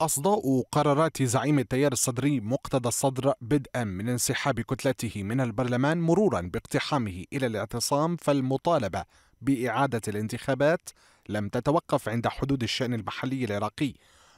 أصداء قرارات زعيم التيار الصدري مقتدى الصدر بدءا من انسحاب كتلته من البرلمان مرورا باقتحامه إلى الاعتصام فالمطالبة بإعادة الانتخابات لم تتوقف عند حدود الشأن المحلي العراقي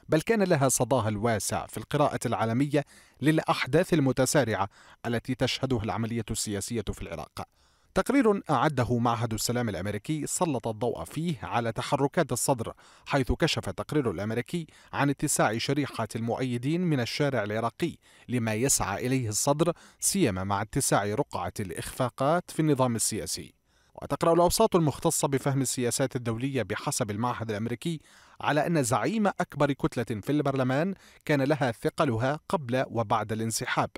بل كان لها صداها الواسع في القراءة العالمية للأحداث المتسارعة التي تشهدها العملية السياسية في العراق تقرير أعده معهد السلام الأمريكي سلط الضوء فيه على تحركات الصدر حيث كشف التقرير الأمريكي عن اتساع شريحة المؤيدين من الشارع العراقي لما يسعى إليه الصدر سيما مع اتساع رقعة الإخفاقات في النظام السياسي وتقرأ الأوساط المختصة بفهم السياسات الدولية بحسب المعهد الأمريكي على أن زعيم أكبر كتلة في البرلمان كان لها ثقلها قبل وبعد الانسحاب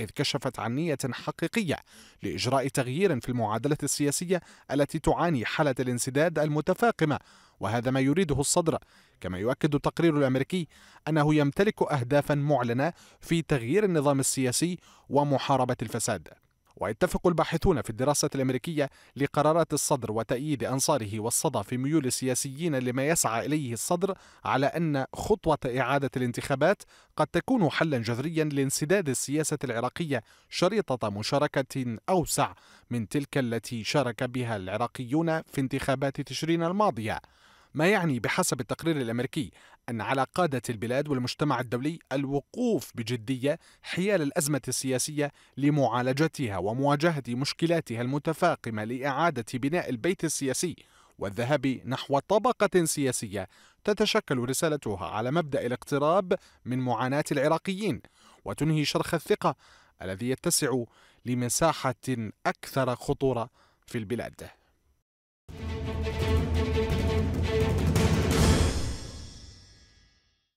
إذ كشفت عن نية حقيقية لإجراء تغيير في المعادلة السياسية التي تعاني حالة الانسداد المتفاقمة وهذا ما يريده الصدر كما يؤكد التقرير الامريكي انه يمتلك اهدافا معلنه في تغيير النظام السياسي ومحاربه الفساد ويتفق الباحثون في الدراسة الأمريكية لقرارات الصدر وتأييد أنصاره والصدى في ميول السياسيين لما يسعى إليه الصدر على أن خطوة إعادة الانتخابات قد تكون حلا جذريا لانسداد السياسة العراقية شريطة مشاركة أوسع من تلك التي شارك بها العراقيون في انتخابات تشرين الماضية ما يعني بحسب التقرير الامريكي أن على قادة البلاد والمجتمع الدولي الوقوف بجدية حيال الأزمة السياسية لمعالجتها ومواجهة مشكلاتها المتفاقمة لإعادة بناء البيت السياسي والذهاب نحو طبقة سياسية تتشكل رسالتها على مبدأ الاقتراب من معاناة العراقيين وتنهي شرخ الثقة الذي يتسع لمساحة أكثر خطورة في البلاد.